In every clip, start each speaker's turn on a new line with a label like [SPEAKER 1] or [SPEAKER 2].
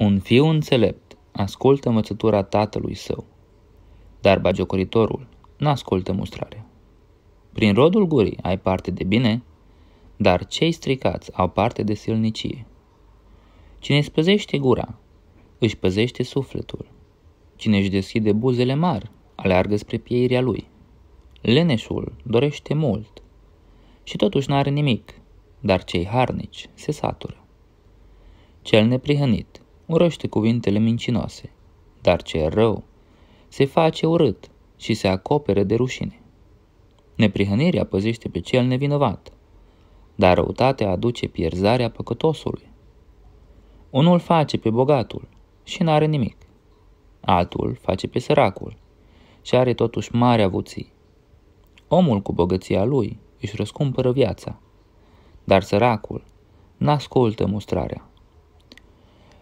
[SPEAKER 1] Un fiu înțelept ascultă învățătura tatălui său, dar bagiocoritorul n-ascultă mustrarea. Prin rodul gurii ai parte de bine, dar cei stricați au parte de silnicie. Cine spăzește păzește gura, își păzește sufletul. Cine își deschide buzele mari, aleargă spre pieirea lui. Leneșul dorește mult și totuși n-are nimic, dar cei harnici se satură. Cel neprihănit urăște cuvintele mincinoase, dar ce rău se face urât și se acopere de rușine. Neprihănirea păzește pe cel nevinovat, dar răutatea aduce pierzarea păcătosului. Unul face pe bogatul și n-are nimic, altul face pe săracul și are totuși mare avuții. Omul cu bogăția lui își răscumpără viața, dar săracul n-ascultă mustrarea.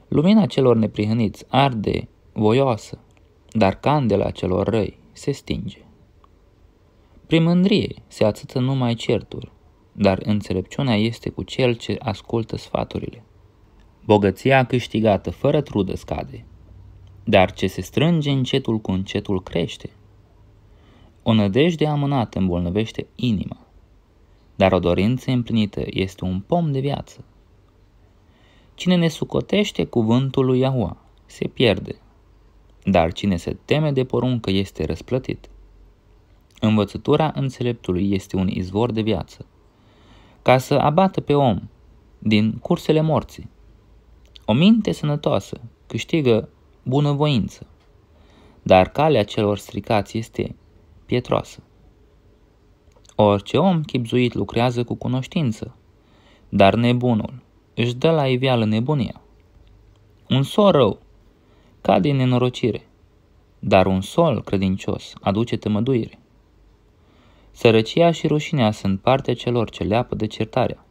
[SPEAKER 1] Lumina celor neprihăniți arde voioasă, dar candela celor răi se stinge. Prin mândrie se ațâță numai certuri, dar înțelepciunea este cu cel ce ascultă sfaturile. Bogăția câștigată fără trudă scade, dar ce se strânge încetul cu încetul crește. O nădejde amânată îmbolnăvește inima, dar o dorință împlinită este un pom de viață. Cine ne sucotește cuvântul lui Iahua se pierde, dar cine se teme de poruncă este răsplătit. Învățătura înțeleptului este un izvor de viață, ca să abată pe om din cursele morții. O minte sănătoasă câștigă bunăvoință, dar calea celor stricați este pietroasă. Orice om chipzuit lucrează cu cunoștință, dar nebunul își dă la iveală nebunia. Un sol rău cade în nenorocire, dar un sol credincios aduce tămăduire. Sărăcia și rușinea sunt partea celor ce leapă de certarea,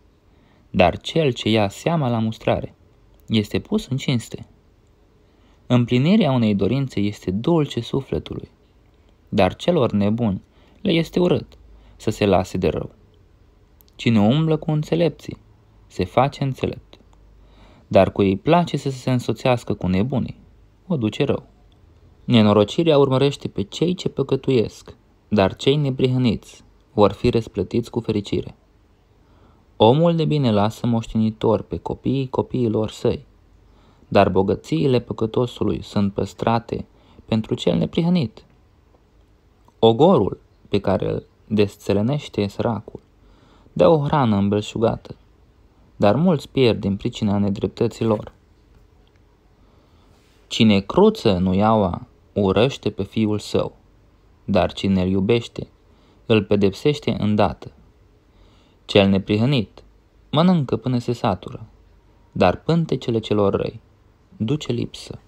[SPEAKER 1] dar cel ce ia seama la mustrare este pus în cinste. Împlinirea unei dorințe este dulce sufletului, dar celor nebuni le este urât să se lase de rău. Cine umblă cu înțelepții se face înțelept. Dar cui îi place să se însoțească cu nebunii, o duce rău. Nenorocirea urmărește pe cei ce păcătuiesc, dar cei neprihăniți vor fi răsplătiți cu fericire. Omul de bine lasă moștenitor pe copiii copiilor săi, dar bogățiile păcătosului sunt păstrate pentru cel neprihănit. Ogorul pe care îl desțelenește săracul dă o hrană îmbelșugată, dar mulți pierd din pricina nedreptăților. Cine cruță iaua, urăște pe fiul său, dar cine îl iubește, îl pedepsește îndată. Cel neprihănit mănâncă până se satură, dar pântecele celor răi duce lipsă.